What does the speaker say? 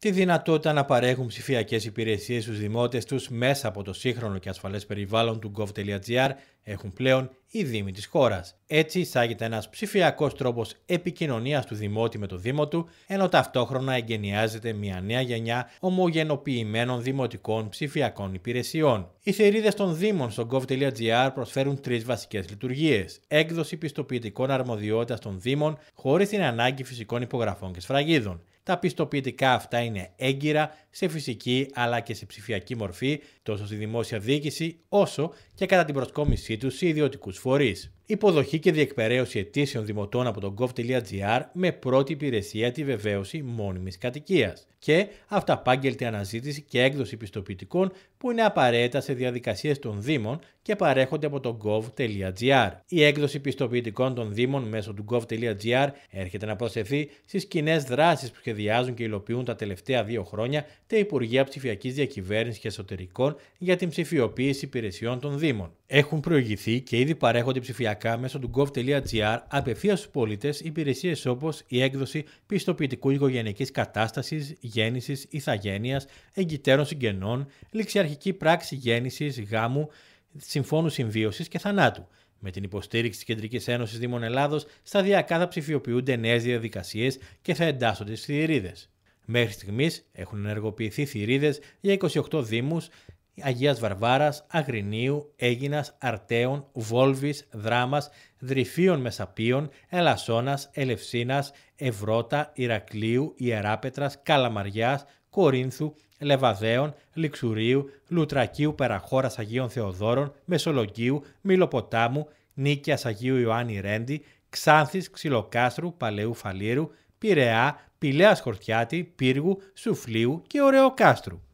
τη δυνατότητα να παρέχουν ψηφιακές υπηρεσίες στους δημότες τους μέσα από το σύγχρονο και ασφαλές περιβάλλον του gov.gr έχουν πλέον οι Δήμοι της χώρας. Έτσι, εισάγεται ένας ψηφιακός τρόπος επικοινωνίας του Δημότη με το Δήμο του, ενώ ταυτόχρονα εγκαινιάζεται μια νέα γενιά ομογενοποιημένων δημοτικών ψηφιακών υπηρεσιών. Οι θηρίδες των Δήμων στο gov.gr προσφέρουν τρεις βασικές λειτουργίες: έκδοση πιστοποιητικών αρμοδιότητας των Δήμων χωρίς την ανάγκη φυσικών υπογραφών και σφραγίδων τα πιστοποιητικά αυτά είναι έγκυρα σε φυσική αλλά και σε ψηφιακή μορφή τόσο στη δημόσια διοίκηση όσο και κατά την προσκόμισή τους σε ιδιωτικούς φορείς. Υποδοχή και διεκπαιρέωση αιτήσεων δημοτών από το gov.gr με πρώτη υπηρεσία τη βεβαίωση μόνιμης κατοικίας και αυταπάγγελτη αναζήτηση και έκδοση πιστοποιητικών που είναι απαραίτητα σε διαδικασίες των Δήμων και παρέχονται από το gov.gr. Η έκδοση πιστοποιητικών των Δήμων μέσω του gov.gr έρχεται να προσεθεί στις κοινές δράσεις που σχεδιάζουν και υλοποιούν τα τελευταία δύο χρόνια τα Υπουργεία Ψηφιακής Διακυβέρνησης και Εσωτερικών για την ψηφιοποίηση υπηρεσιών των Δήμων. Έχουν προηγηθεί και ήδη παρέχονται ψηφιακά μέσω του gov.gr απευθείας στους πολίτες υπηρεσίες όπως η έκδοση πιστοποιητικού οικογενειακής κατάστασης, γέννησης, ηθαγένειας, εγκυτέρων συγγενών, ληξιαρχική πράξη γέννησης, γάμου, συμφώνου συμβίωσης και θανάτου με την υποστήριξη της Κεντρικής Ένωσης Δήμων Ελλάδος, σταδιακά θα ψηφιοποιούνται νέες διαδικασίες και θα εντάσσονται στις θηρίδες. Μέχρι στιγμής έχουν ενεργοποιηθεί θηρίδες για 28 Δήμους Αγίας Βαρβάρας, Αγρινίου, Έγινας, Αρτέων, Βόλβης, Δράμας, Δρυφίων Μεσαπίων, Ελασσόνας, Ελευσίνας, Ευρώτα, Ηρακλείου, Ιεράπετρας, Καλαμαριάς, Κορίνθου, Λεβαδέων, Λιξουρίου, Λουτρακίου Περαχώρας Αγίων Θεοδόρων, Μεσολογίου, Μιλοποτάμου, Νίκιας Αγίου Ιωάννη Ρέντι, Ξάνθης Ξυλοκάστρου Παλαιού Φαλήρου, Πειραιά, Χορτιάτη, Πύργου, Σουφλίου και Κάστρου.